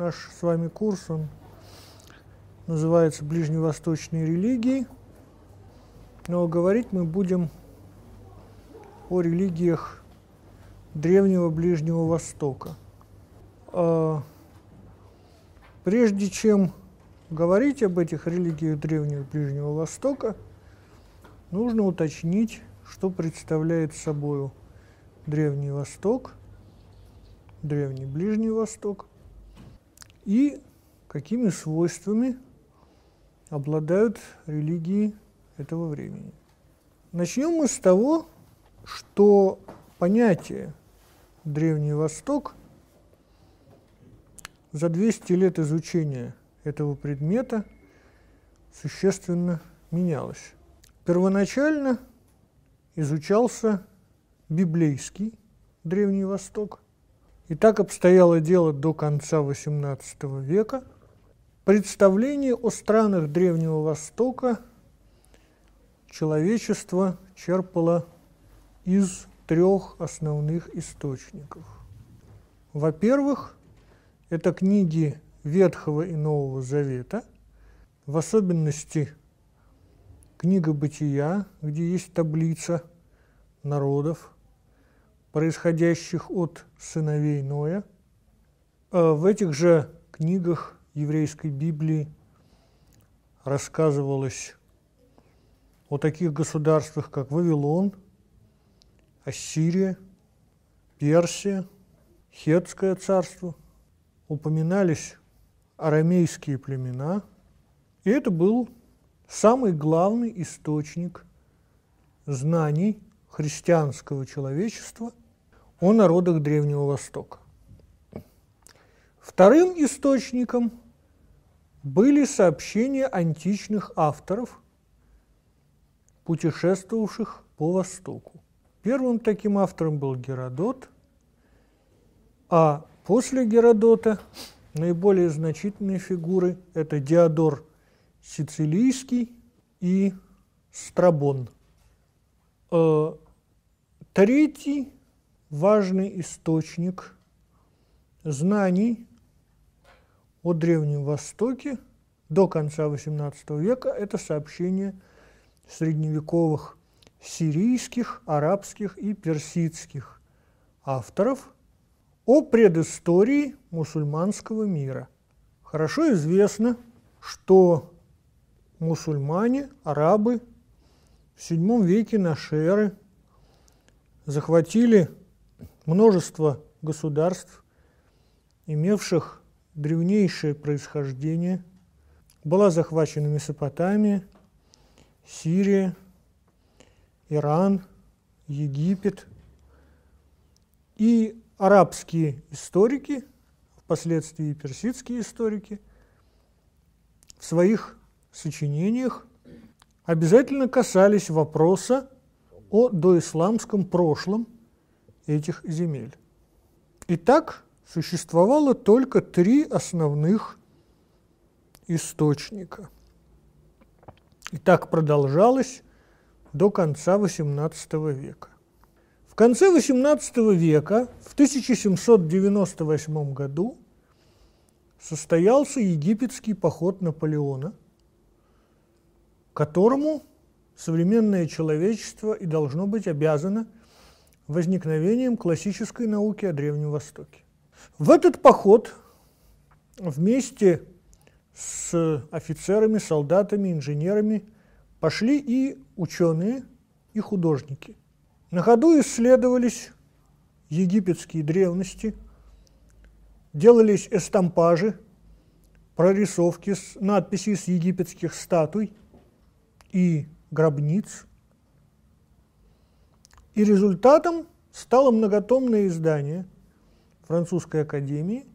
наш с вами курс, он называется «Ближневосточные религии». Но говорить мы будем о религиях Древнего Ближнего Востока. А прежде чем говорить об этих религиях Древнего Ближнего Востока, нужно уточнить, что представляет собой Древний Восток, Древний Ближний Восток и какими свойствами обладают религии этого времени. Начнем мы с того, что понятие Древний Восток за 200 лет изучения этого предмета существенно менялось. Первоначально изучался библейский Древний Восток, и так обстояло дело до конца XVIII века. Представление о странах Древнего Востока человечество черпало из трех основных источников. Во-первых, это книги Ветхого и Нового Завета, в особенности книга Бытия, где есть таблица народов – происходящих от сыновей Ноя. А в этих же книгах еврейской Библии рассказывалось о таких государствах, как Вавилон, Ассирия, Персия, Хетское царство. Упоминались арамейские племена, и это был самый главный источник знаний христианского человечества о народах Древнего Востока. Вторым источником были сообщения античных авторов, путешествовавших по Востоку. Первым таким автором был Геродот, а после Геродота наиболее значительные фигуры – это Диодор Сицилийский и Страбон. Э, третий важный источник знаний о Древнем Востоке до конца XVIII века – это сообщение средневековых сирийских, арабских и персидских авторов о предыстории мусульманского мира. Хорошо известно, что мусульмане, арабы в VII веке нашеры захватили множество государств, имевших древнейшее происхождение, была захвачена Месопотамия, Сирия, Иран, Египет. И арабские историки, впоследствии персидские историки, в своих сочинениях обязательно касались вопроса о доисламском прошлом – этих земель. Итак, существовало только три основных источника. И так продолжалось до конца XVIII века. В конце XVIII века, в 1798 году, состоялся египетский поход Наполеона, которому современное человечество и должно быть обязано – возникновением классической науки о Древнем Востоке. В этот поход вместе с офицерами, солдатами, инженерами пошли и ученые, и художники. На ходу исследовались египетские древности, делались эстампажи, прорисовки, с, надписи с египетских статуй и гробниц – и результатом стало многотомное издание Французской Академии,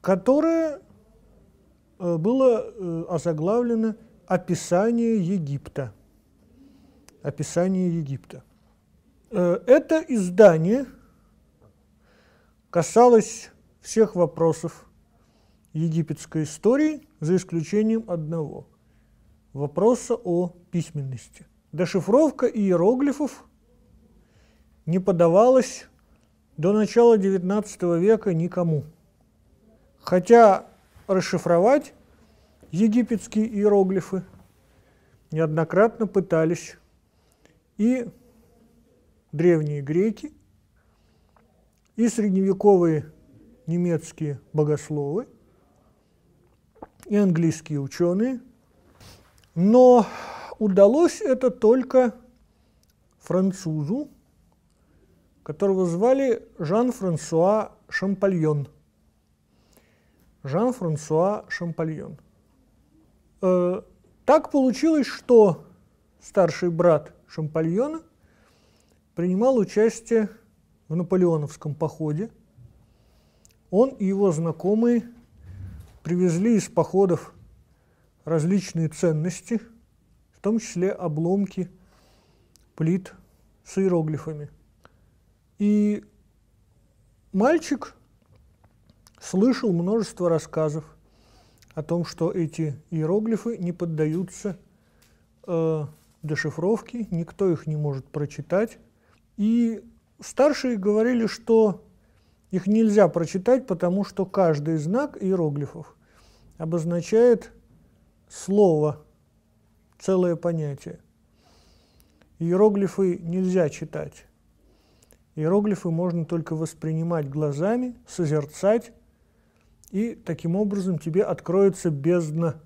которое э, было э, озаглавлено «Описание Египта». «Описание Египта». Э, это издание касалось всех вопросов египетской истории, за исключением одного – вопроса о письменности. Дошифровка иероглифов не подавалось до начала XIX века никому. Хотя расшифровать египетские иероглифы неоднократно пытались и древние греки, и средневековые немецкие богословы, и английские ученые, но удалось это только французу которого звали Жан-Франсуа Шампальон. Жан-Франсуа Шампальон. Э, так получилось, что старший брат Шампальона принимал участие в наполеоновском походе. Он и его знакомые привезли из походов различные ценности, в том числе обломки плит с иероглифами – и мальчик слышал множество рассказов о том, что эти иероглифы не поддаются э, дешифровке, никто их не может прочитать. И старшие говорили, что их нельзя прочитать, потому что каждый знак иероглифов обозначает слово, целое понятие. Иероглифы нельзя читать. Иероглифы можно только воспринимать глазами, созерцать, и таким образом тебе откроется бездна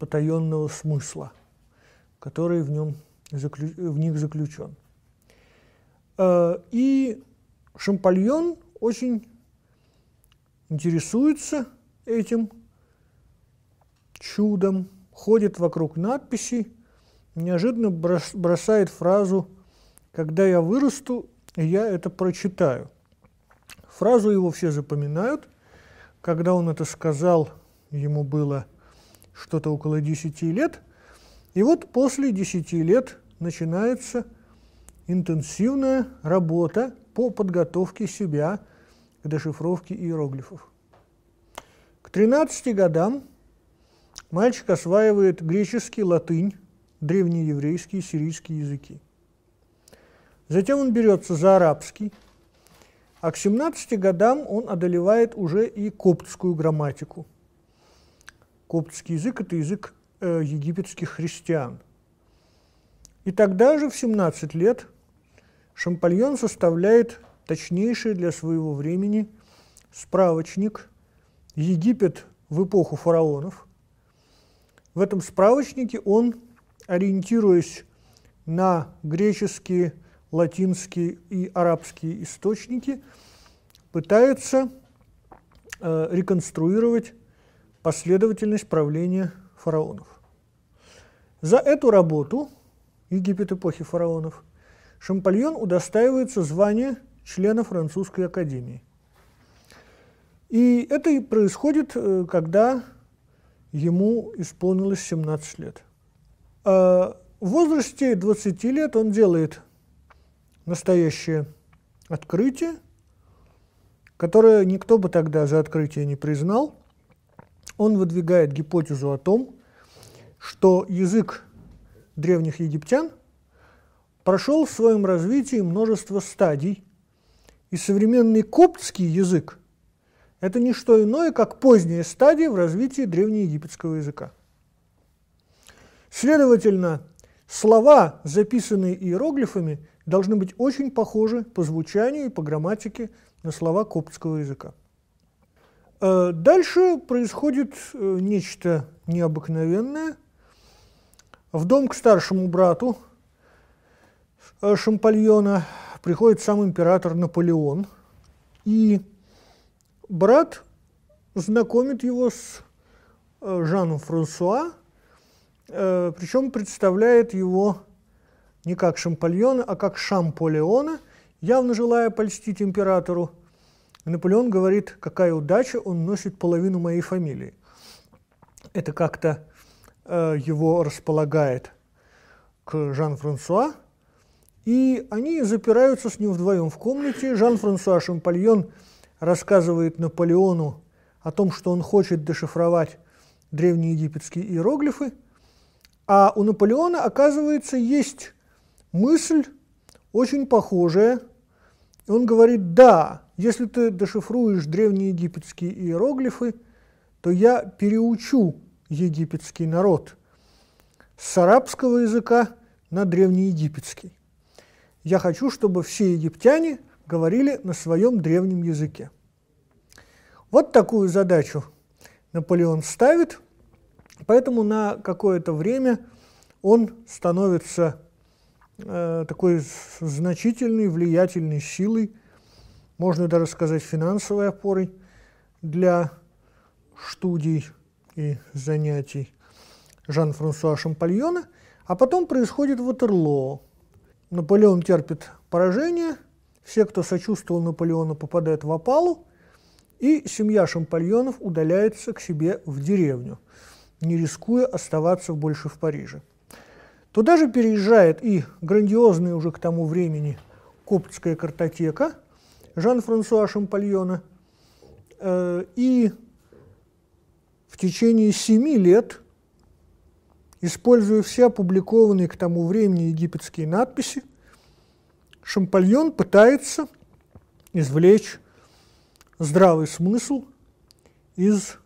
потаенного смысла, который в, нем, в них заключен. Э, и Шампальон очень интересуется этим чудом, ходит вокруг надписей, неожиданно бросает фразу «Когда я вырасту, я это прочитаю. Фразу его все запоминают. Когда он это сказал, ему было что-то около 10 лет. И вот после 10 лет начинается интенсивная работа по подготовке себя к дешифровке иероглифов. К 13 годам мальчик осваивает греческий, латынь, древнееврейские, сирийский языки. Затем он берется за арабский, а к 17 годам он одолевает уже и коптскую грамматику. Коптский язык – это язык э, египетских христиан. И тогда же, в 17 лет, Шампальон составляет точнейший для своего времени справочник «Египет в эпоху фараонов». В этом справочнике он, ориентируясь на греческие латинские и арабские источники, пытается э, реконструировать последовательность правления фараонов. За эту работу «Египет эпохи фараонов» Шампальон удостаивается звания члена Французской академии. И это и происходит, э, когда ему исполнилось 17 лет. А в возрасте 20 лет он делает настоящее открытие, которое никто бы тогда за открытие не признал. Он выдвигает гипотезу о том, что язык древних египтян прошел в своем развитии множество стадий, и современный коптский язык – это не что иное, как поздняя стадия в развитии древнеегипетского языка. Следовательно, слова, записанные иероглифами, должны быть очень похожи по звучанию и по грамматике на слова коптского языка. Э, дальше происходит э, нечто необыкновенное. В дом к старшему брату э, Шампальона приходит сам император Наполеон, и брат знакомит его с Жаном Франсуа, причем представляет его не как Шампальона, а как Шамполеона, явно желая польстить императору. Наполеон говорит, какая удача, он носит половину моей фамилии. Это как-то э, его располагает к Жан-Франсуа, и они запираются с ним вдвоем в комнате. Жан-Франсуа Шампальон рассказывает Наполеону о том, что он хочет дешифровать древние египетские иероглифы, а у Наполеона, оказывается, есть мысль очень похожая. Он говорит, да, если ты дешифруешь древние египетские иероглифы, то я переучу египетский народ с арабского языка на древнеегипетский. Я хочу, чтобы все египтяне говорили на своем древнем языке. Вот такую задачу Наполеон ставит, поэтому на какое-то время он становится Э, такой значительной, влиятельной силой, можно даже сказать финансовой опорой для студий и занятий Жан-Франсуа Шампальона, а потом происходит Ватерлоо. Наполеон терпит поражение, все, кто сочувствовал Наполеону, попадают в опалу, и семья Шампальонов удаляется к себе в деревню, не рискуя оставаться больше в Париже. Туда же переезжает и грандиозная уже к тому времени коптская картотека Жан-Франсуа Шампальона. Э, и в течение семи лет, используя все опубликованные к тому времени египетские надписи, Шампальон пытается извлечь здравый смысл из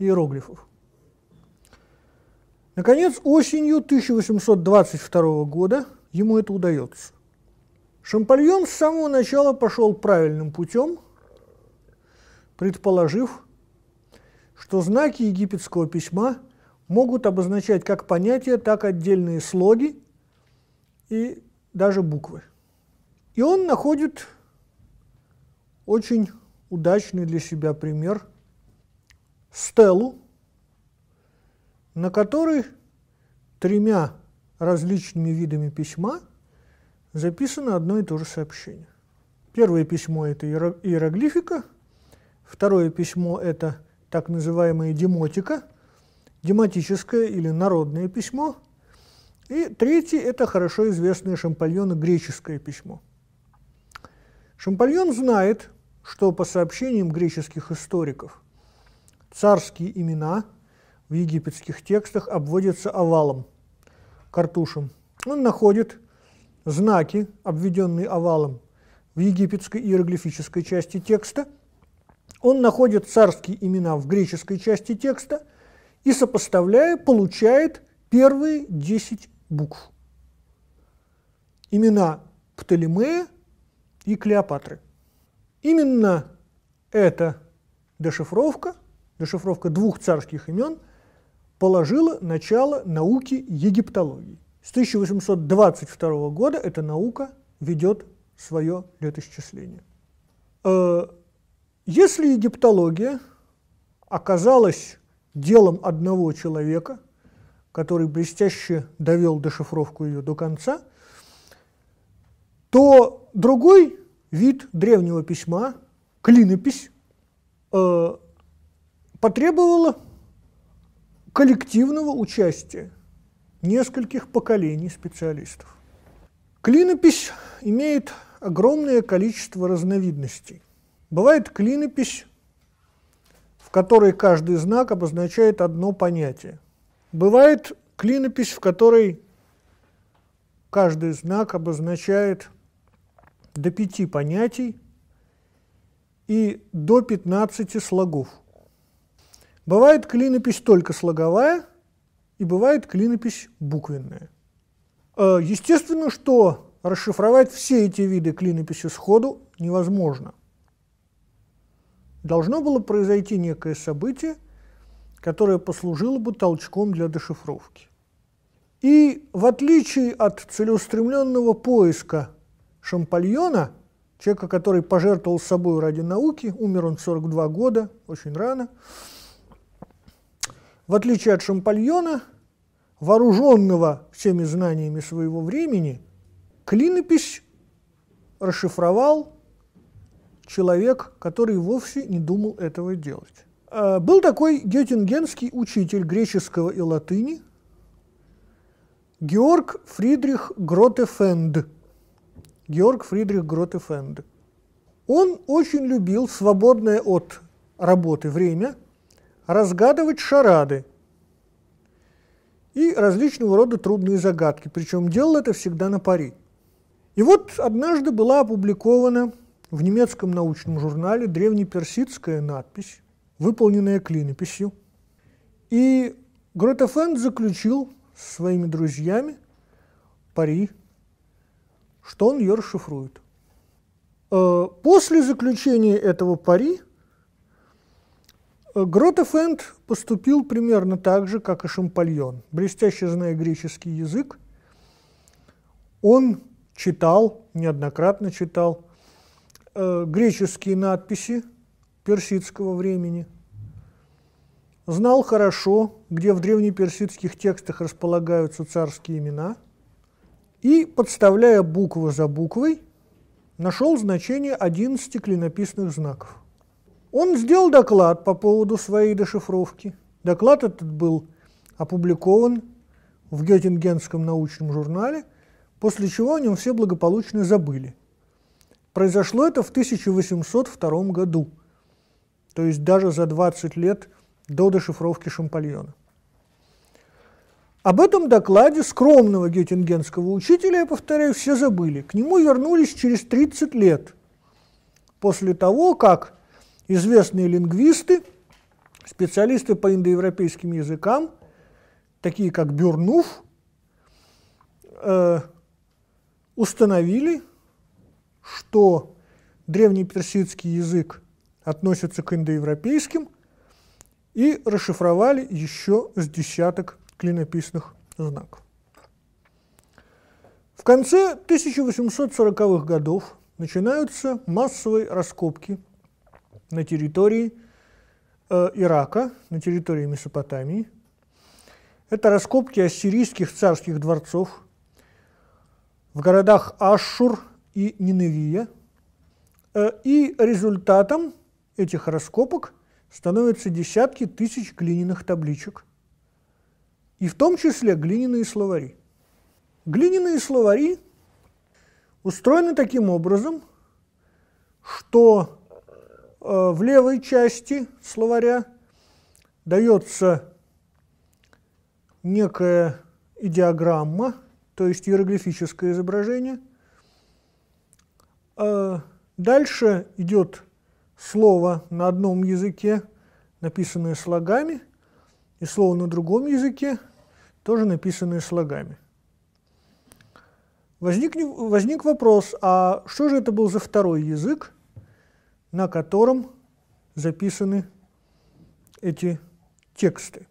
иероглифов. Наконец, осенью 1822 года ему это удается. Шампальон с самого начала пошел правильным путем, предположив, что знаки египетского письма могут обозначать как понятия, так и отдельные слоги и даже буквы. И он находит очень удачный для себя пример – стелу, на который тремя различными видами письма записано одно и то же сообщение. Первое письмо – это иероглифика, второе письмо – это так называемая демотика, дематическое или народное письмо, и третье – это хорошо известное Шампальону греческое письмо. Шампальон знает, что по сообщениям греческих историков царские имена – в египетских текстах обводится овалом, картушем. Он находит знаки, обведенные овалом, в египетской иероглифической части текста. Он находит царские имена в греческой части текста и, сопоставляя, получает первые 10 букв. Имена Птолемея и Клеопатры. Именно эта дешифровка, дешифровка двух царских имен – положила начало науке египтологии. С 1822 года эта наука ведет свое летоисчисление. Э, если египтология оказалась делом одного человека, который блестяще довел дошифровку ее до конца, то другой вид древнего письма, клинопись, э, потребовала коллективного участия нескольких поколений специалистов. Клинопись имеет огромное количество разновидностей. Бывает клинопись, в которой каждый знак обозначает одно понятие. Бывает клинопись, в которой каждый знак обозначает до пяти понятий и до 15 слогов. Бывает клинопись только слоговая, и бывает клинопись буквенная. Э, естественно, что расшифровать все эти виды клинописи сходу невозможно. Должно было произойти некое событие, которое послужило бы толчком для дешифровки. И в отличие от целеустремленного поиска Шампальона, человека, который пожертвовал собой ради науки, умер он 42 года, очень рано, в отличие от Шампальона, вооруженного всеми знаниями своего времени, клинопись расшифровал человек, который вовсе не думал этого делать. А, был такой геттингенский учитель греческого и латыни Георг Фридрих Гротефенд. Георг Фридрих Гротефенд. Он очень любил свободное от работы время – разгадывать шарады и различного рода трудные загадки, причем делал это всегда на пари. И вот однажды была опубликована в немецком научном журнале древнеперсидская надпись, выполненная клинописью. И Гротефенд заключил со своими друзьями пари, что он ее расшифрует. Э, после заключения этого пари – Гротефенд поступил примерно так же, как и Шампальон, блестяще зная греческий язык. Он читал, неоднократно читал, э, греческие надписи персидского времени, знал хорошо, где в древнеперсидских текстах располагаются царские имена, и, подставляя буквы за буквой, нашел значение 11 клинописных знаков. Он сделал доклад по поводу своей дешифровки. Доклад этот был опубликован в Геттингенском научном журнале, после чего о нем все благополучно забыли. Произошло это в 1802 году, то есть даже за 20 лет до дешифровки Шампальона. Об этом докладе скромного геттингенского учителя, я повторяю, все забыли. К нему вернулись через 30 лет, после того, как известные лингвисты, специалисты по индоевропейским языкам, такие как Бюрнуф, э, установили, что древний персидский язык относится к индоевропейским, и расшифровали еще с десяток клинописных знаков. В конце 1840-х годов начинаются массовые раскопки на территории э, Ирака, на территории Месопотамии. Это раскопки ассирийских царских дворцов в городах Ашшур и Ниневия. Э, и результатом этих раскопок становятся десятки тысяч глиняных табличек, и в том числе глиняные словари. Глиняные словари устроены таким образом, что Э, в левой части словаря дается некая идеограмма, то есть иероглифическое изображение. Э, дальше идет слово на одном языке, написанное слогами, и слово на другом языке, тоже написанное слогами. Возник, возник вопрос, а что же это был за второй язык? на котором записаны эти тексты.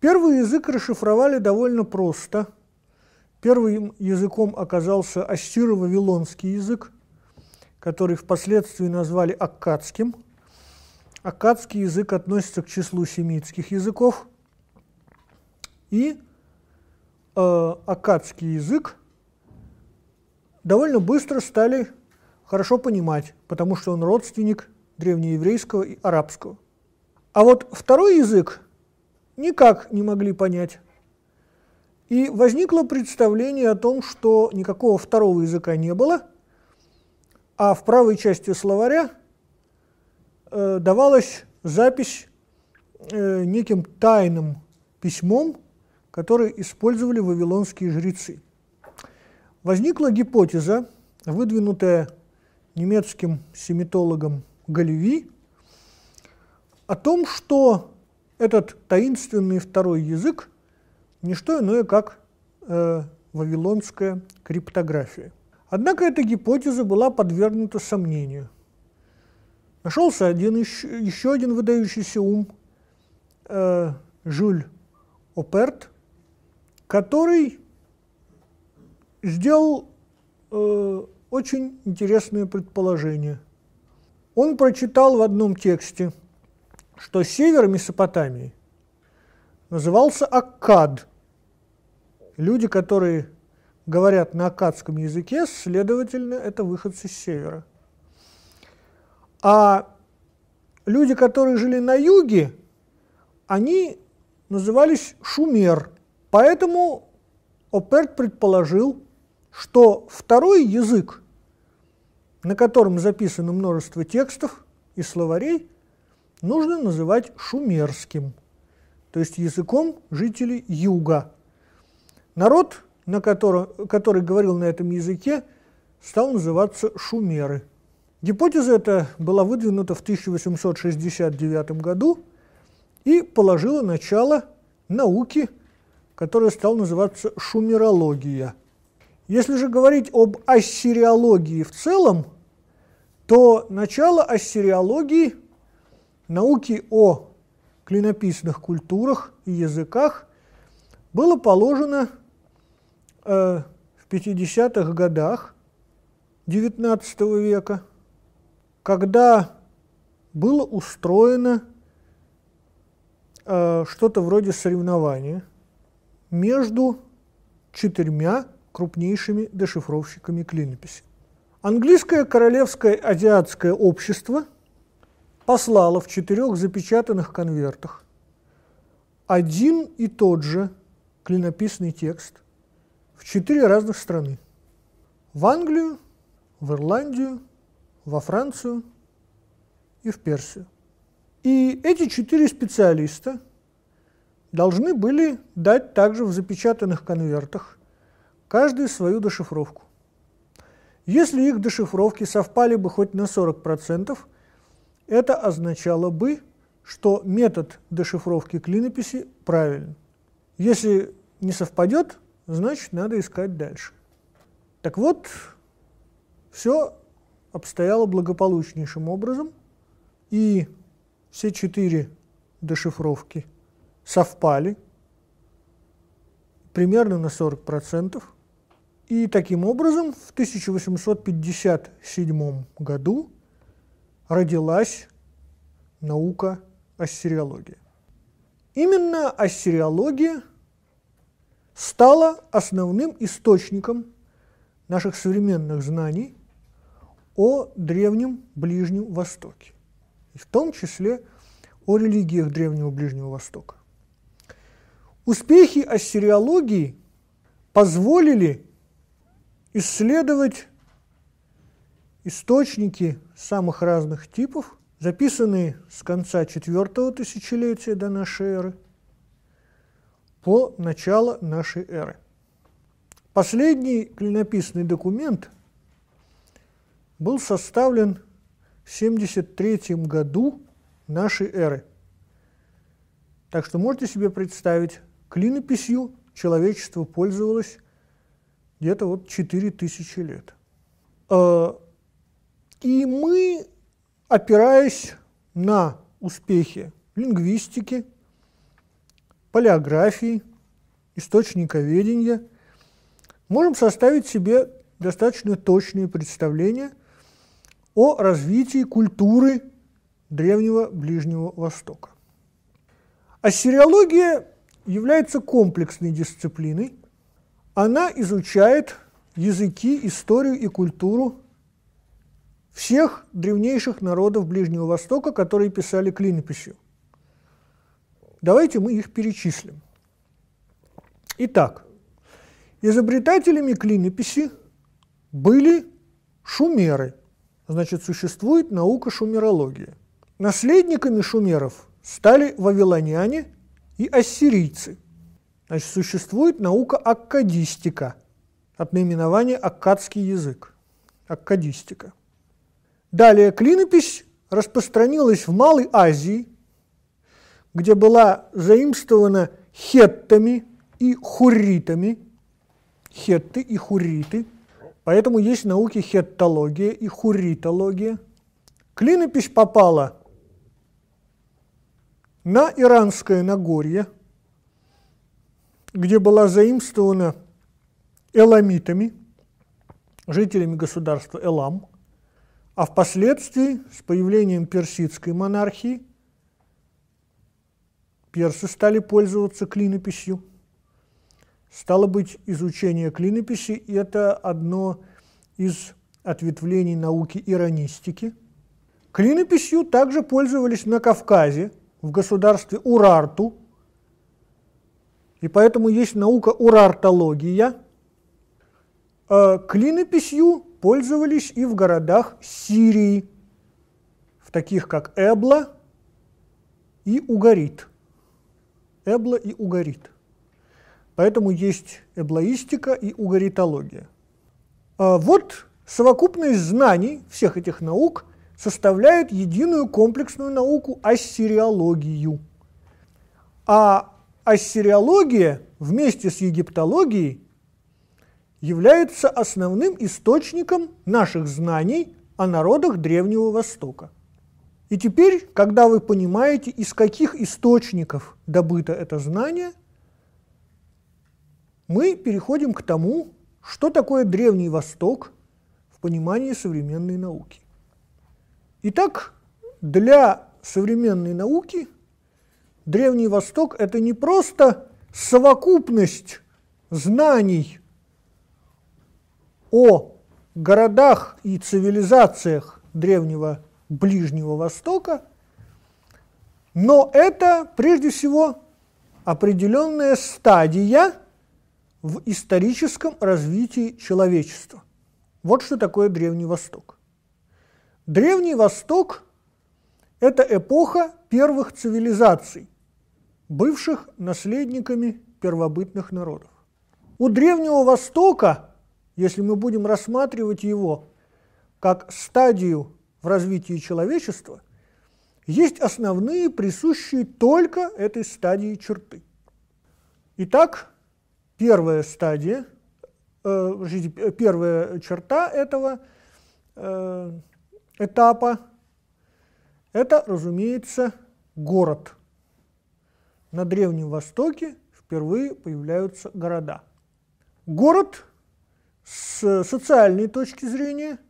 Первый язык расшифровали довольно просто. Первым языком оказался ассиро-вавилонский язык, который впоследствии назвали аккадским. Аккадский язык относится к числу семитских языков. И э, аккадский язык довольно быстро стали хорошо понимать, потому что он родственник древнееврейского и арабского. А вот второй язык никак не могли понять. И возникло представление о том, что никакого второго языка не было, а в правой части словаря э, давалась запись э, неким тайным письмом, которое использовали вавилонские жрецы. Возникла гипотеза, выдвинутая немецким семитологом Галеви о том, что этот таинственный второй язык не что иное, как э, вавилонская криптография. Однако эта гипотеза была подвергнута сомнению. Нашелся один, еще, еще один выдающийся ум, э, Жюль Оперт, который сделал э, очень интересное предположение. Он прочитал в одном тексте, что север Месопотамии назывался Аккад. Люди, которые говорят на аккадском языке, следовательно, это выходцы с севера. А люди, которые жили на юге, они назывались шумер. Поэтому Оперт предположил, что второй язык на котором записано множество текстов и словарей, нужно называть шумерским, то есть языком жителей юга. Народ, на который, который говорил на этом языке, стал называться шумеры. Гипотеза эта была выдвинута в 1869 году и положила начало науке, которая стала называться шумерология. Если же говорить об ассириологии в целом, то начало ассириологии, науки о клинописных культурах и языках, было положено э, в 50-х годах XIX века, когда было устроено э, что-то вроде соревнования между четырьмя крупнейшими дешифровщиками клинописи. Английское Королевское Азиатское общество послало в четырех запечатанных конвертах один и тот же клинописный текст в четыре разных страны. В Англию, в Ирландию, во Францию и в Персию. И эти четыре специалиста должны были дать также в запечатанных конвертах каждый свою дешифровку. Если их дешифровки совпали бы хоть на 40%, это означало бы, что метод дешифровки клинописи правильный. Если не совпадет, значит, надо искать дальше. Так вот, все обстояло благополучнейшим образом, и все четыре дешифровки совпали примерно на 40%. И таким образом в 1857 году родилась наука ассириология. Именно ассириология стала основным источником наших современных знаний о древнем Ближнем Востоке, и в том числе о религиях древнего Ближнего Востока. Успехи ассириологии позволили исследовать источники самых разных типов, записанные с конца IV тысячелетия до нашей эры по начало нашей эры. Последний клинописный документ был составлен в 73 году нашей эры. Так что можете себе представить, клинописью человечество пользовалось где-то вот 4000 лет. А, и мы, опираясь на успехи лингвистики, палеографии, источниковедения, можем составить себе достаточно точные представления о развитии культуры Древнего Ближнего Востока. Ассириология является комплексной дисциплиной – она изучает языки, историю и культуру всех древнейших народов Ближнего Востока, которые писали клинописью. Давайте мы их перечислим. Итак, изобретателями клинописи были шумеры. Значит, существует наука шумерологии. Наследниками шумеров стали вавилоняне и ассирийцы – Значит, существует наука аккадистика, от наименования аккадский язык, аккадистика. Далее клинопись распространилась в Малой Азии, где была заимствована хеттами и хурритами, хетты и хурриты, поэтому есть науки хеттология и хурритология. Клинопись попала на Иранское Нагорье – где была заимствована эламитами, жителями государства Элам, а впоследствии с появлением персидской монархии персы стали пользоваться клинописью. Стало быть, изучение клинописи – это одно из ответвлений науки иронистики. Клинописью также пользовались на Кавказе, в государстве Урарту – и поэтому есть наука урартология. Э, клинописью пользовались и в городах Сирии, в таких как Эбла и Угарит. Эбла и Угарит. Поэтому есть эблоистика и угаритология. Э, вот совокупность знаний всех этих наук составляет единую комплексную науку ассириологию. А Ассириология вместе с египтологией является основным источником наших знаний о народах Древнего Востока. И теперь, когда вы понимаете, из каких источников добыто это знание, мы переходим к тому, что такое Древний Восток в понимании современной науки. Итак, для современной науки Древний Восток – это не просто совокупность знаний о городах и цивилизациях Древнего Ближнего Востока, но это прежде всего определенная стадия в историческом развитии человечества. Вот что такое Древний Восток. Древний Восток – это эпоха первых цивилизаций, бывших наследниками первобытных народов. У Древнего Востока, если мы будем рассматривать его как стадию в развитии человечества, есть основные присущие только этой стадии черты. Итак, первая стадия, э, э первая черта этого э, этапа – это, разумеется, город – на Древнем Востоке впервые появляются города. Город с социальной точки зрения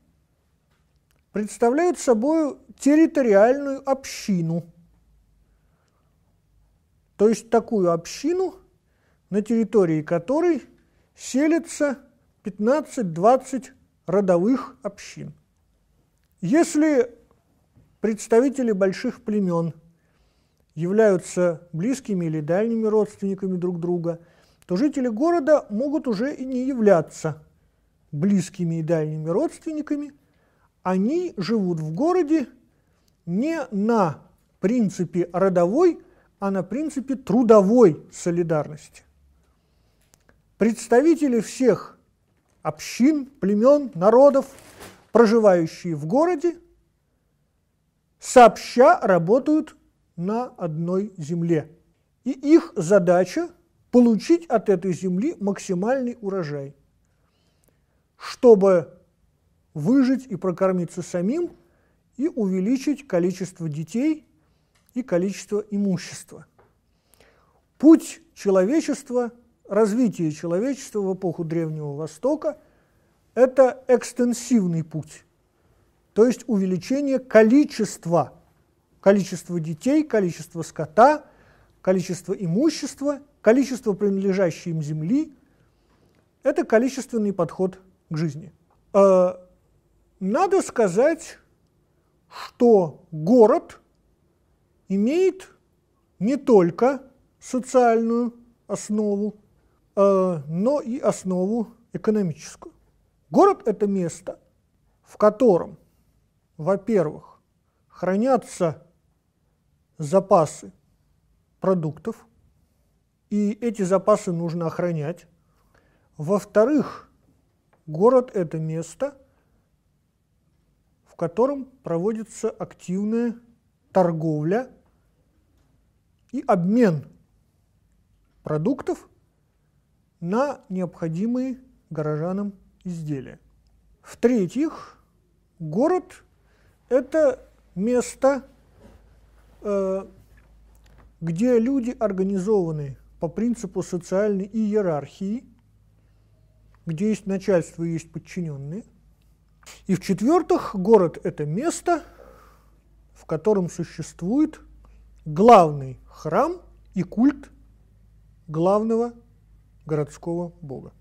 представляет собой территориальную общину, то есть такую общину, на территории которой селится 15-20 родовых общин. Если представители больших племен – являются близкими или дальними родственниками друг друга, то жители города могут уже и не являться близкими и дальними родственниками. Они живут в городе не на принципе родовой, а на принципе трудовой солидарности. Представители всех общин, племен, народов, проживающие в городе, сообща работают на одной земле. И их задача – получить от этой земли максимальный урожай. Чтобы выжить и прокормиться самим, и увеличить количество детей и количество имущества. Путь человечества, развитие человечества в эпоху Древнего Востока – это экстенсивный путь, то есть увеличение количества – количество детей, количество скота, количество имущества, количество принадлежащей им земли. Это количественный подход к жизни. А, надо сказать, что город имеет не только социальную основу, а, но и основу экономическую. Город – это место, в котором, во-первых, хранятся запасы продуктов, и эти запасы нужно охранять. Во-вторых, город – это место, в котором проводится активная торговля и обмен продуктов на необходимые горожанам изделия. В-третьих, город – это место, Э, где люди организованы по принципу социальной иерархии, где есть начальство и есть подчиненные. И в-четвертых, город – это место, в котором существует главный храм и культ главного городского бога.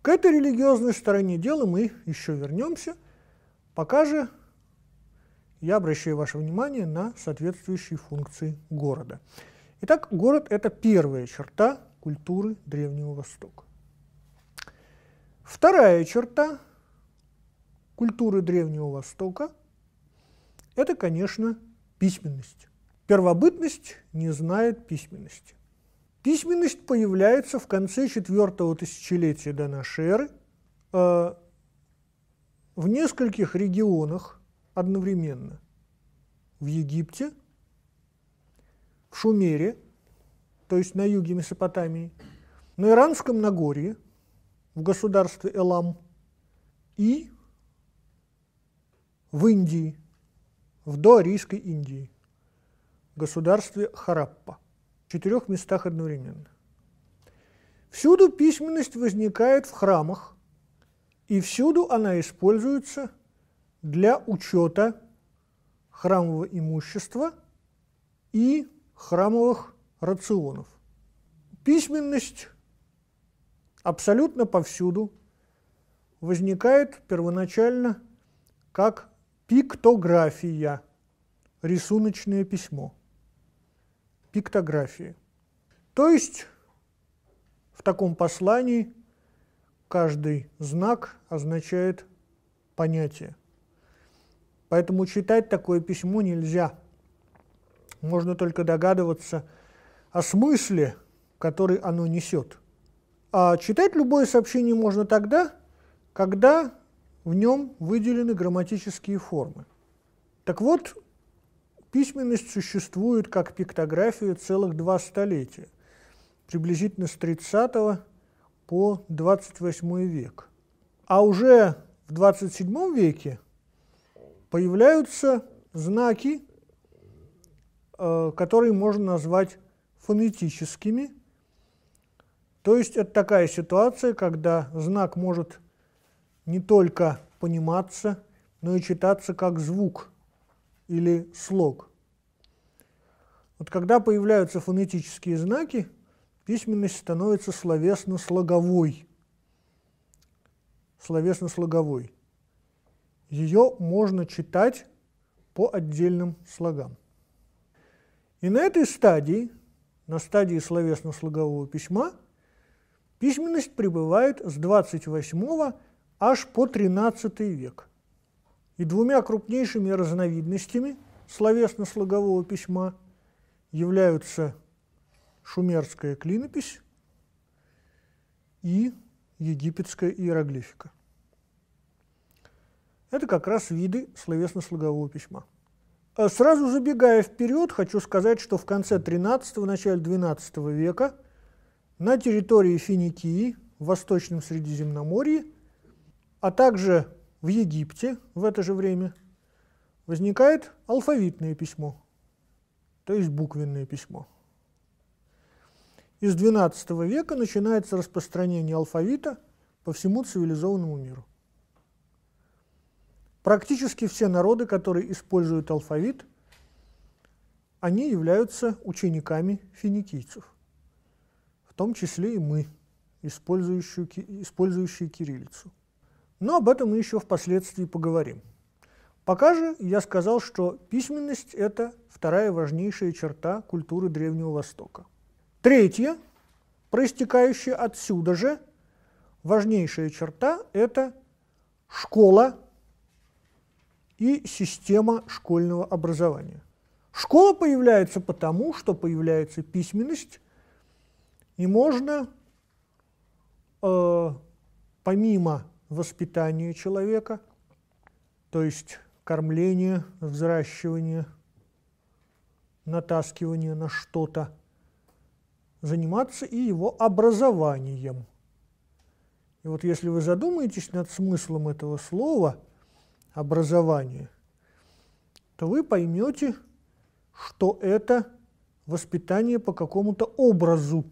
К этой религиозной стороне дела мы еще вернемся. Пока же я обращаю ваше внимание на соответствующие функции города. Итак, город – это первая черта культуры Древнего Востока. Вторая черта культуры Древнего Востока – это, конечно, письменность. Первобытность не знает письменности. Письменность появляется в конце IV тысячелетия до нашей эры э, в нескольких регионах одновременно в Египте, в Шумере, то есть на юге Месопотамии, на Иранском Нагорье, в государстве Элам, и в Индии, в доарийской Индии, в государстве Хараппа, в четырех местах одновременно. Всюду письменность возникает в храмах, и всюду она используется – для учета храмового имущества и храмовых рационов. Письменность абсолютно повсюду возникает первоначально как пиктография, рисуночное письмо, пиктография. То есть в таком послании каждый знак означает понятие. Поэтому читать такое письмо нельзя. Можно только догадываться о смысле, который оно несет. А читать любое сообщение можно тогда, когда в нем выделены грамматические формы. Так вот, письменность существует как пиктография целых два столетия, приблизительно с 30 по 28 век. А уже в 27 веке появляются знаки, э, которые можно назвать фонетическими. То есть это такая ситуация, когда знак может не только пониматься, но и читаться как звук или слог. Вот когда появляются фонетические знаки, письменность становится словесно-слоговой. Словесно-слоговой. Ее можно читать по отдельным слогам. И на этой стадии, на стадии словесно-слогового письма, письменность пребывает с 28 аж по 13 век. И двумя крупнейшими разновидностями словесно-слогового письма являются шумерская клинопись и египетская иероглифика. Это как раз виды словесно-слогового письма. А сразу забегая вперед, хочу сказать, что в конце 13-го, начале 12 века на территории Финикии, в Восточном Средиземноморье, а также в Египте в это же время возникает алфавитное письмо, то есть буквенное письмо. Из XII века начинается распространение алфавита по всему цивилизованному миру. Практически все народы, которые используют алфавит, они являются учениками финикийцев, в том числе и мы, использующие, использующие кириллицу. Но об этом мы еще впоследствии поговорим. Пока же я сказал, что письменность – это вторая важнейшая черта культуры Древнего Востока. Третья, проистекающая отсюда же, важнейшая черта – это школа и система школьного образования. Школа появляется потому, что появляется письменность, и можно э, помимо воспитания человека, то есть кормления, взращивания, натаскивания на что-то, заниматься и его образованием. И вот если вы задумаетесь над смыслом этого слова – образование, то вы поймете, что это воспитание по какому-то образу,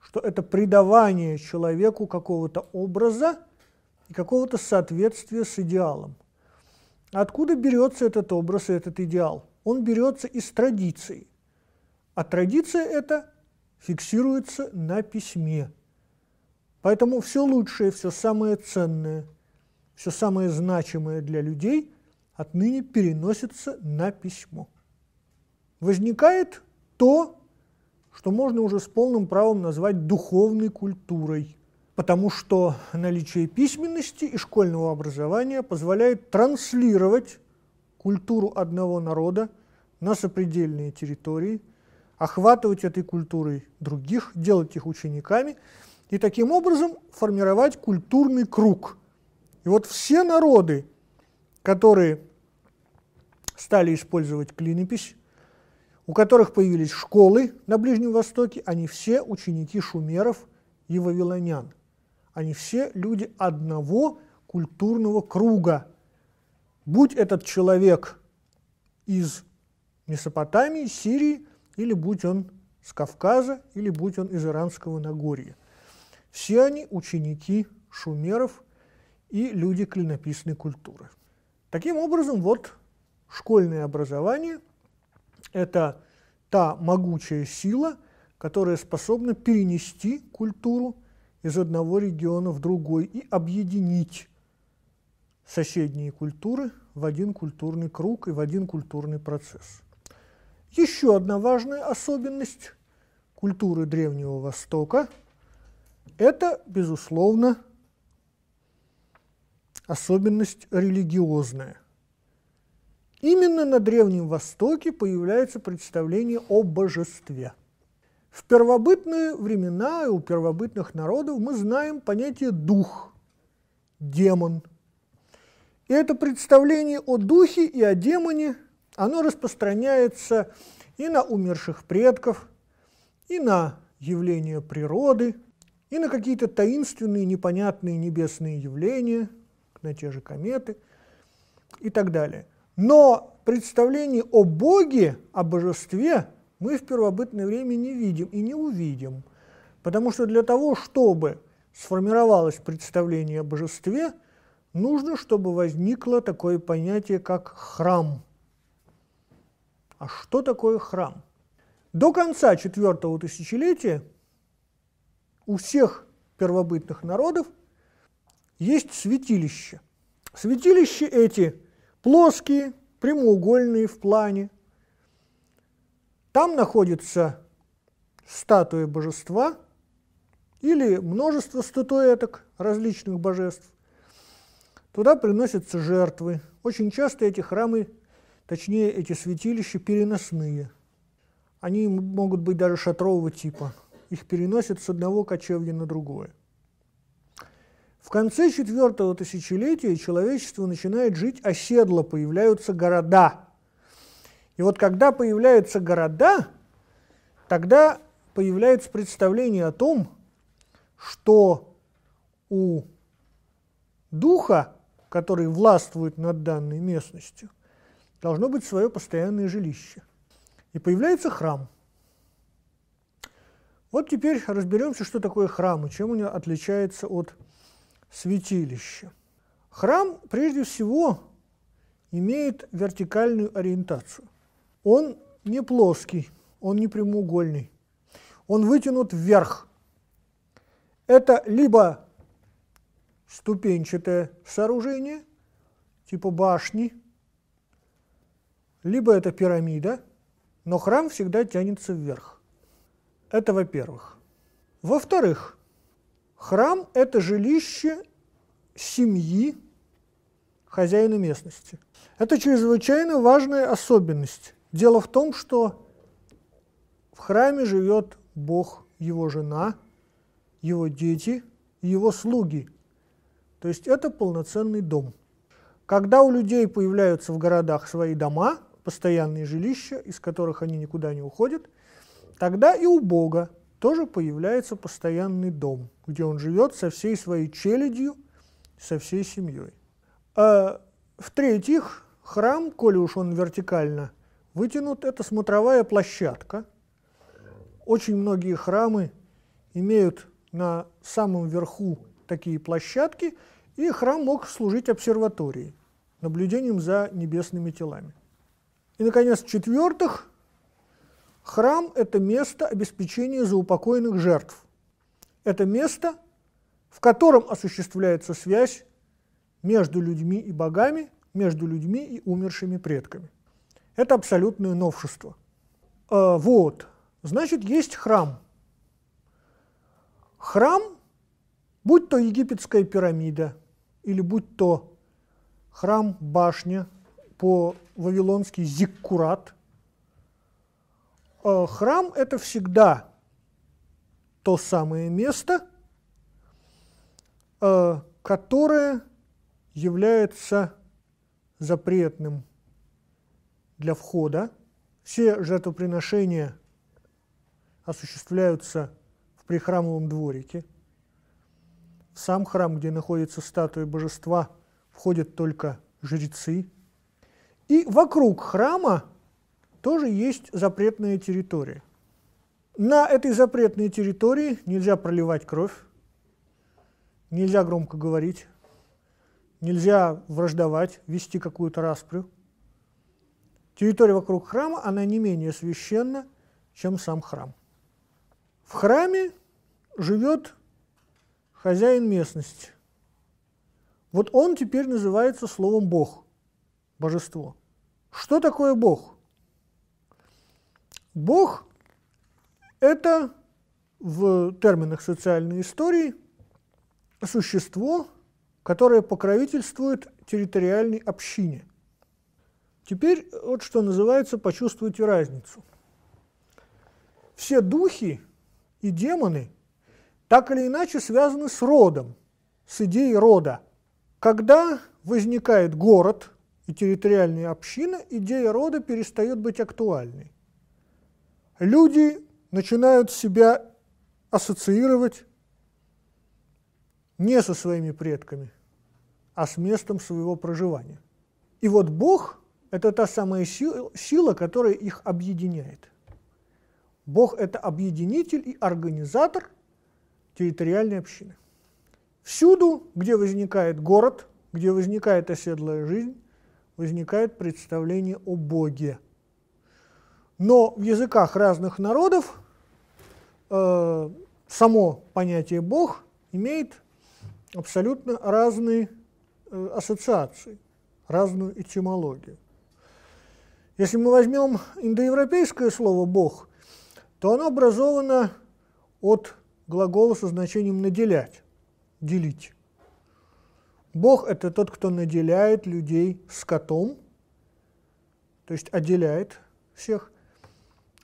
что это придавание человеку какого-то образа и какого-то соответствия с идеалом. Откуда берется этот образ и этот идеал? Он берется из традиции. А традиция эта фиксируется на письме. Поэтому все лучшее, все самое ценное – все самое значимое для людей отныне переносится на письмо. Возникает то, что можно уже с полным правом назвать духовной культурой, потому что наличие письменности и школьного образования позволяет транслировать культуру одного народа на сопредельные территории, охватывать этой культурой других, делать их учениками и таким образом формировать культурный круг – и вот все народы, которые стали использовать клинопись, у которых появились школы на Ближнем Востоке, они все ученики шумеров и вавилонян. Они все люди одного культурного круга. Будь этот человек из Месопотамии, Сирии, или будь он с Кавказа, или будь он из Иранского Нагорья. Все они ученики шумеров – и люди клинописной культуры. Таким образом, вот школьное образование – это та могучая сила, которая способна перенести культуру из одного региона в другой и объединить соседние культуры в один культурный круг и в один культурный процесс. Еще одна важная особенность культуры Древнего Востока – это, безусловно, особенность религиозная. Именно на Древнем Востоке появляется представление о божестве. В первобытные времена и у первобытных народов мы знаем понятие «дух», «демон». И это представление о духе и о демоне, оно распространяется и на умерших предков, и на явления природы, и на какие-то таинственные, непонятные небесные явления – на те же кометы и так далее. Но представление о Боге, о божестве мы в первобытное время не видим и не увидим. Потому что для того, чтобы сформировалось представление о божестве, нужно, чтобы возникло такое понятие, как храм. А что такое храм? До конца четвертого тысячелетия у всех первобытных народов – есть святилище. Святилища эти плоские, прямоугольные в плане. Там находится статуя божества или множество статуэток различных божеств. Туда приносятся жертвы. Очень часто эти храмы, точнее эти святилища переносные. Они могут быть даже шатрового типа. Их переносят с одного кочевья на другое. В конце четвертого тысячелетия человечество начинает жить оседло, появляются города. И вот когда появляются города, тогда появляется представление о том, что у духа, который властвует над данной местностью, должно быть свое постоянное жилище. И появляется храм. Вот теперь разберемся, что такое храм и чем он отличается от святилище. Храм, прежде всего, имеет вертикальную ориентацию. Он не плоский, он не прямоугольный. Он вытянут вверх. Это либо ступенчатое сооружение, типа башни, либо это пирамида, но храм всегда тянется вверх. Это во-первых. Во-вторых, Храм – это жилище семьи хозяина местности. Это чрезвычайно важная особенность. Дело в том, что в храме живет Бог, его жена, его дети его слуги. То есть это полноценный дом. Когда у людей появляются в городах свои дома, постоянные жилища, из которых они никуда не уходят, тогда и у Бога тоже появляется постоянный дом, где он живет со всей своей челядью, со всей семьей. А, В-третьих, храм, коли уж он вертикально вытянут, это смотровая площадка. Очень многие храмы имеют на самом верху такие площадки, и храм мог служить обсерваторией, наблюдением за небесными телами. И, наконец, в-четвертых, Храм – это место обеспечения заупокойных жертв. Это место, в котором осуществляется связь между людьми и богами, между людьми и умершими предками. Это абсолютное новшество. Э, вот, значит, есть храм. Храм, будь то египетская пирамида, или будь то храм-башня по-вавилонски Зиккурат – Э, храм – это всегда то самое место, э, которое является запретным для входа. Все жертвоприношения осуществляются в прихрамовом дворике. В сам храм, где находится статуя божества, входят только жрецы. И вокруг храма тоже есть запретная территория. На этой запретной территории нельзя проливать кровь, нельзя громко говорить, нельзя враждовать, вести какую-то распрю. Территория вокруг храма, она не менее священна, чем сам храм. В храме живет хозяин местности. Вот он теперь называется словом «бог», «божество». Что такое Бог? Бог – это в терминах социальной истории существо, которое покровительствует территориальной общине. Теперь вот что называется «почувствуйте разницу». Все духи и демоны так или иначе связаны с родом, с идеей рода. Когда возникает город и территориальная община, идея рода перестает быть актуальной люди начинают себя ассоциировать не со своими предками, а с местом своего проживания. И вот Бог – это та самая сила, которая их объединяет. Бог – это объединитель и организатор территориальной общины. Всюду, где возникает город, где возникает оседлая жизнь, возникает представление о Боге. Но в языках разных народов э, само понятие Бог имеет абсолютно разные э, ассоциации, разную этимологию. Если мы возьмем индоевропейское слово «бог», то оно образовано от глагола со значением «наделять», «делить». Бог – это тот, кто наделяет людей скотом, то есть отделяет всех,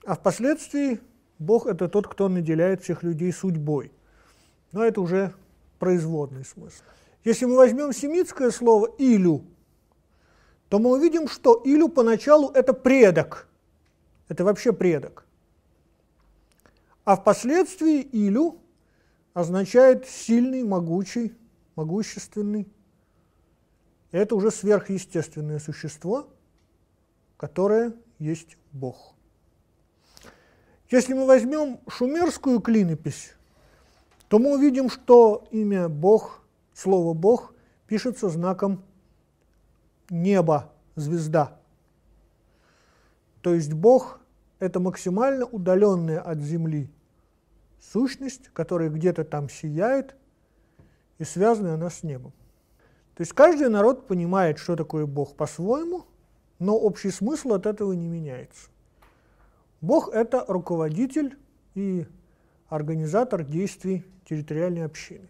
а впоследствии Бог – это тот, кто наделяет всех людей судьбой. Но это уже производный смысл. Если мы возьмем семитское слово «илю», то мы увидим, что Илю поначалу – это предок. Это вообще предок. А впоследствии Илю означает сильный, могучий, могущественный. Это уже сверхъестественное существо, которое есть Бог. Если мы возьмем шумерскую клинопись, то мы увидим, что имя Бог, слово Бог пишется знаком неба, звезда. То есть Бог – это максимально удаленная от Земли сущность, которая где-то там сияет, и связана она с небом. То есть каждый народ понимает, что такое Бог по-своему, но общий смысл от этого не меняется. Бог – это руководитель и организатор действий территориальной общины,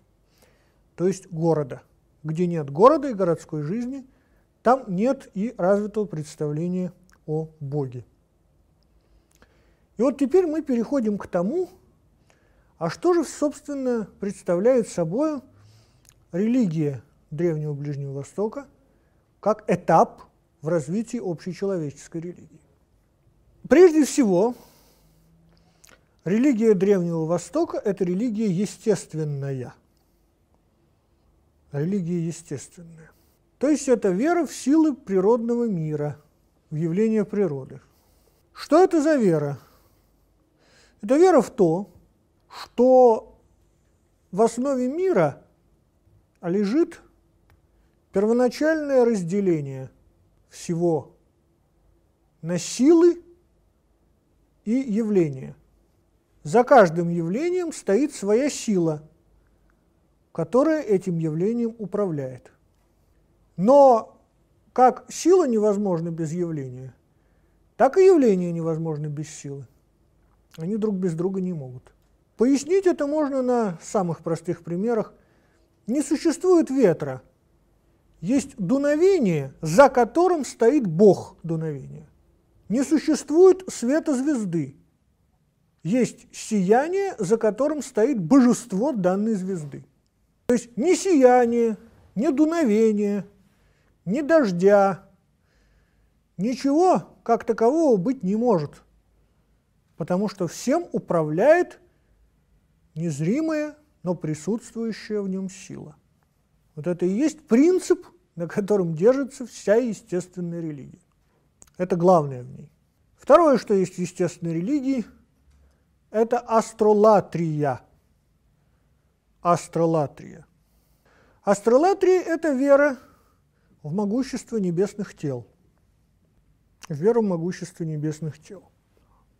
то есть города. Где нет города и городской жизни, там нет и развитого представления о Боге. И вот теперь мы переходим к тому, а что же, собственно, представляет собой религия Древнего Ближнего Востока как этап в развитии общечеловеческой религии? Прежде всего, религия Древнего Востока – это религия естественная. Религия естественная. То есть это вера в силы природного мира, в явление природы. Что это за вера? Это вера в то, что в основе мира лежит первоначальное разделение всего на силы и явление. За каждым явлением стоит своя сила, которая этим явлением управляет. Но как сила невозможна без явления, так и явление невозможно без силы. Они друг без друга не могут. Пояснить это можно на самых простых примерах. Не существует ветра. Есть дуновение, за которым стоит Бог дуновения. Не существует света звезды. Есть сияние, за которым стоит божество данной звезды. То есть ни сияние, ни дуновение, ни дождя, ничего как такового быть не может, потому что всем управляет незримая, но присутствующая в нем сила. Вот это и есть принцип, на котором держится вся естественная религия. Это главное в ней. Второе, что есть в естественной религии, это астролатрия. Астролатрия. Астролатрия – это вера в могущество небесных тел. Вера в могущество небесных тел.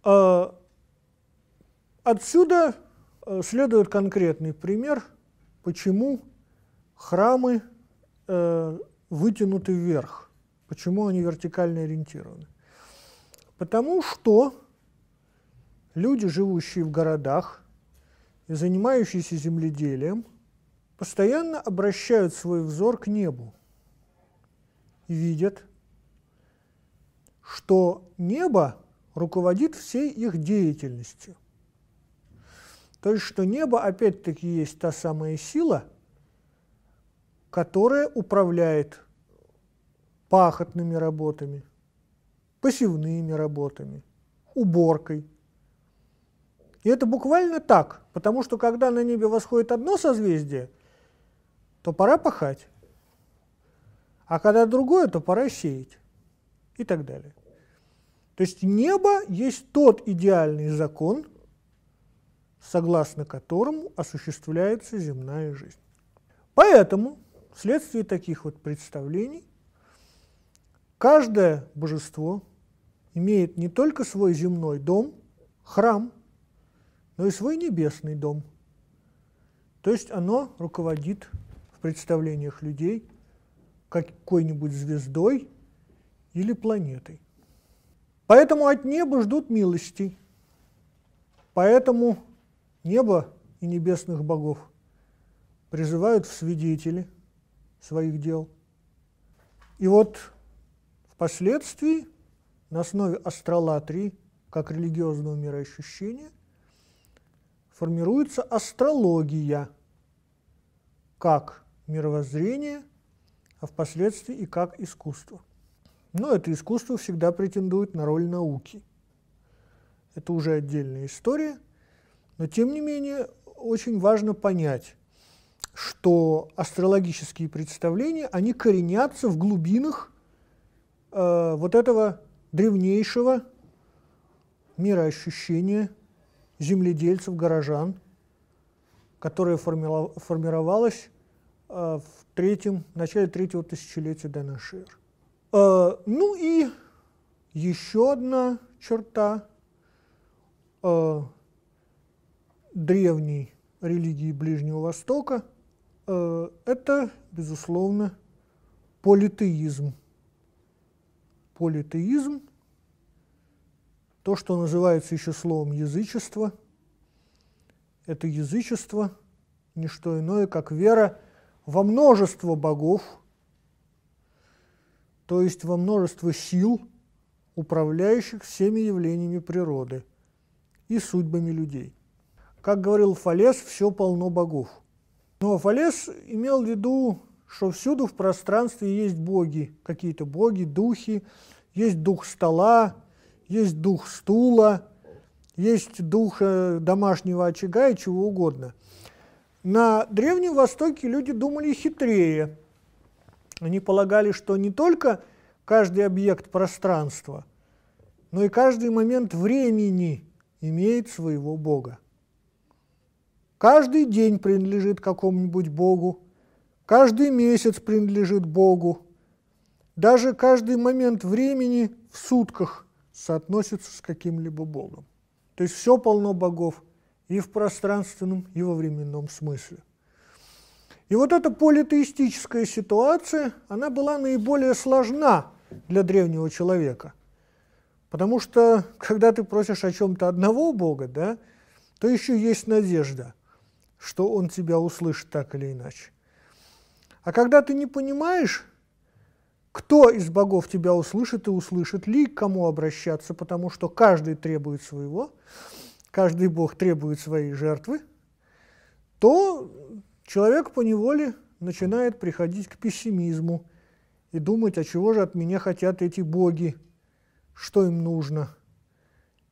А, отсюда э, следует конкретный пример, почему храмы э, вытянуты вверх. Почему они вертикально ориентированы? Потому что люди, живущие в городах и занимающиеся земледелием, постоянно обращают свой взор к небу и видят, что небо руководит всей их деятельностью. То есть, что небо опять-таки есть та самая сила, которая управляет пахотными работами, посевными работами, уборкой. И это буквально так, потому что когда на небе восходит одно созвездие, то пора пахать. А когда другое, то пора сеять. И так далее. То есть небо есть тот идеальный закон, согласно которому осуществляется земная жизнь. Поэтому вследствие таких вот представлений Каждое божество имеет не только свой земной дом, храм, но и свой небесный дом. То есть оно руководит в представлениях людей какой-нибудь звездой или планетой. Поэтому от неба ждут милостей. Поэтому небо и небесных богов призывают в свидетели своих дел. И вот последствий на основе астролатрии, как религиозного мироощущения, формируется астрология, как мировоззрение, а впоследствии и как искусство. Но это искусство всегда претендует на роль науки. Это уже отдельная история, но тем не менее очень важно понять, что астрологические представления, они коренятся в глубинах э, вот этого древнейшего мироощущения земледельцев, горожан, которое формило, формировалось э, в третьем, начале третьего тысячелетия до нашей эры. Э, ну и еще одна черта э, древней религии Ближнего Востока э, – это, безусловно, политеизм политеизм, то, что называется еще словом язычество, это язычество не что иное, как вера во множество богов, то есть во множество сил, управляющих всеми явлениями природы и судьбами людей. Как говорил Фалес, все полно богов. Но Фалес имел в виду что всюду в пространстве есть боги, какие-то боги, духи, есть дух стола, есть дух стула, есть дух э, домашнего очага и чего угодно. На Древнем Востоке люди думали хитрее. Они полагали, что не только каждый объект пространства, но и каждый момент времени имеет своего бога. Каждый день принадлежит какому-нибудь богу, Каждый месяц принадлежит Богу. Даже каждый момент времени в сутках соотносится с каким-либо Богом. То есть все полно богов и в пространственном, и во временном смысле. И вот эта политеистическая ситуация, она была наиболее сложна для древнего человека. Потому что, когда ты просишь о чем-то одного Бога, да, то еще есть надежда, что он тебя услышит так или иначе. А когда ты не понимаешь, кто из богов тебя услышит и услышит ли, к кому обращаться, потому что каждый требует своего, каждый бог требует своей жертвы, то человек по неволе начинает приходить к пессимизму и думать, а чего же от меня хотят эти боги, что им нужно.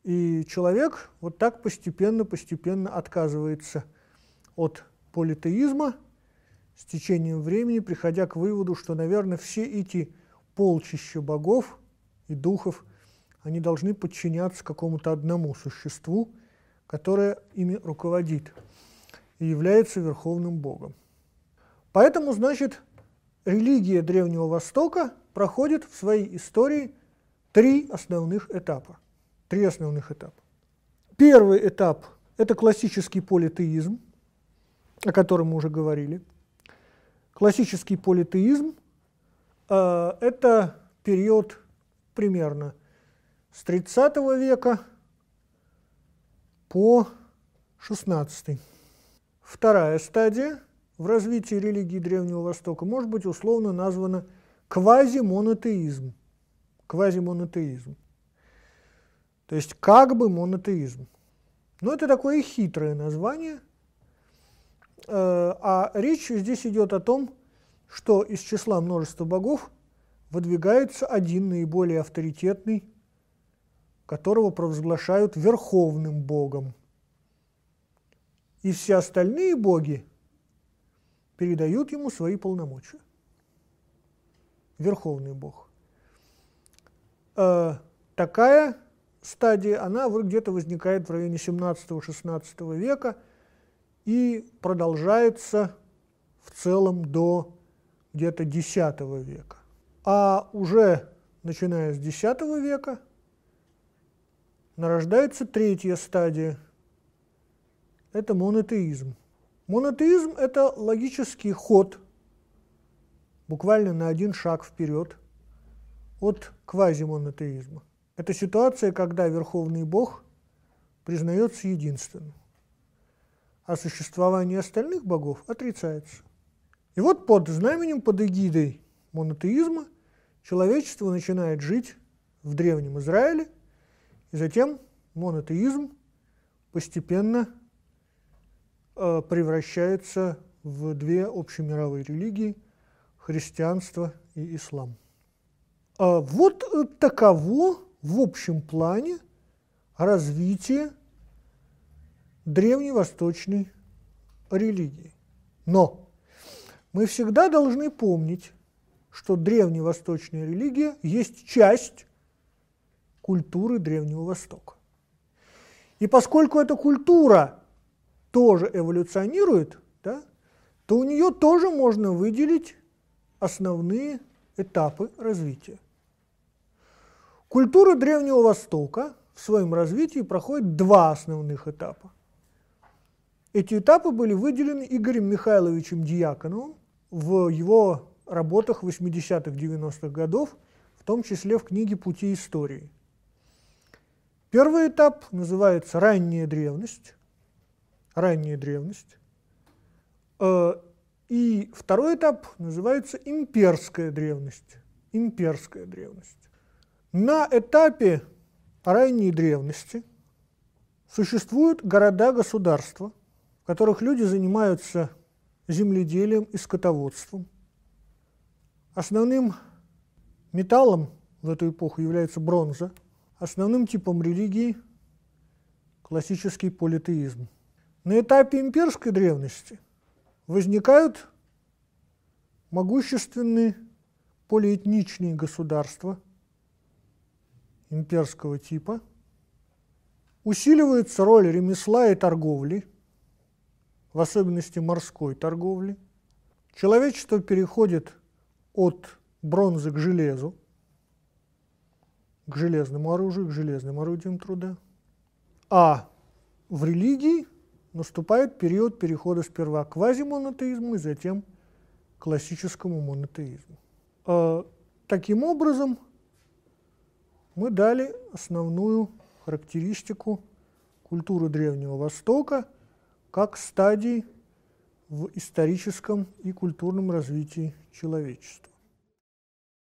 И человек вот так постепенно-постепенно отказывается от политеизма – с течением времени, приходя к выводу, что, наверное, все эти полчища богов и духов, они должны подчиняться какому-то одному существу, которое ими руководит и является верховным богом. Поэтому, значит, религия Древнего Востока проходит в своей истории три основных этапа. Три основных этапа. Первый этап – это классический политеизм, о котором мы уже говорили – Классический политеизм э, – это период примерно с 30 века по 16. Вторая стадия в развитии религии Древнего Востока может быть условно названа квазимонотеизм. Квазимонотеизм. То есть как бы монотеизм. Но это такое хитрое название – Э, а речь здесь идет о том, что из числа множества богов выдвигается один наиболее авторитетный, которого провозглашают верховным богом. И все остальные боги передают ему свои полномочия. Верховный бог. Э, такая стадия, она где-то возникает в районе 17-16 века – и продолжается в целом до где-то X века. А уже начиная с X века нарождается третья стадия – это монотеизм. Монотеизм – это логический ход, буквально на один шаг вперед, от квазимонотеизма. Это ситуация, когда Верховный Бог признается единственным а существование остальных богов отрицается. И вот под знаменем, под эгидой монотеизма человечество начинает жить в Древнем Израиле, и затем монотеизм постепенно э, превращается в две общемировые религии – христианство и ислам. А вот э, таково в общем плане развитие древневосточной религии. Но мы всегда должны помнить, что древневосточная религия есть часть культуры Древнего Востока. И поскольку эта культура тоже эволюционирует, да, то у нее тоже можно выделить основные этапы развития. Культура Древнего Востока в своем развитии проходит два основных этапа. Эти этапы были выделены Игорем Михайловичем Дьяконовым в его работах 80-х, 90-х годов, в том числе в книге «Пути истории». Первый этап называется «Ранняя древность». Ранняя древность. Э, и второй этап называется «Имперская древность». Имперская древность. На этапе ранней древности существуют города-государства – которых люди занимаются земледелием и скотоводством. Основным металлом в эту эпоху является бронза, основным типом религии – классический политеизм. На этапе имперской древности возникают могущественные полиэтничные государства имперского типа, усиливается роль ремесла и торговли – в особенности морской торговли. Человечество переходит от бронзы к железу, к железному оружию, к железным орудиям труда. А в религии наступает период перехода сперва к квазимонотеизму и затем к классическому монотеизму. Э, таким образом, мы дали основную характеристику культуры Древнего Востока – как стадий в историческом и культурном развитии человечества.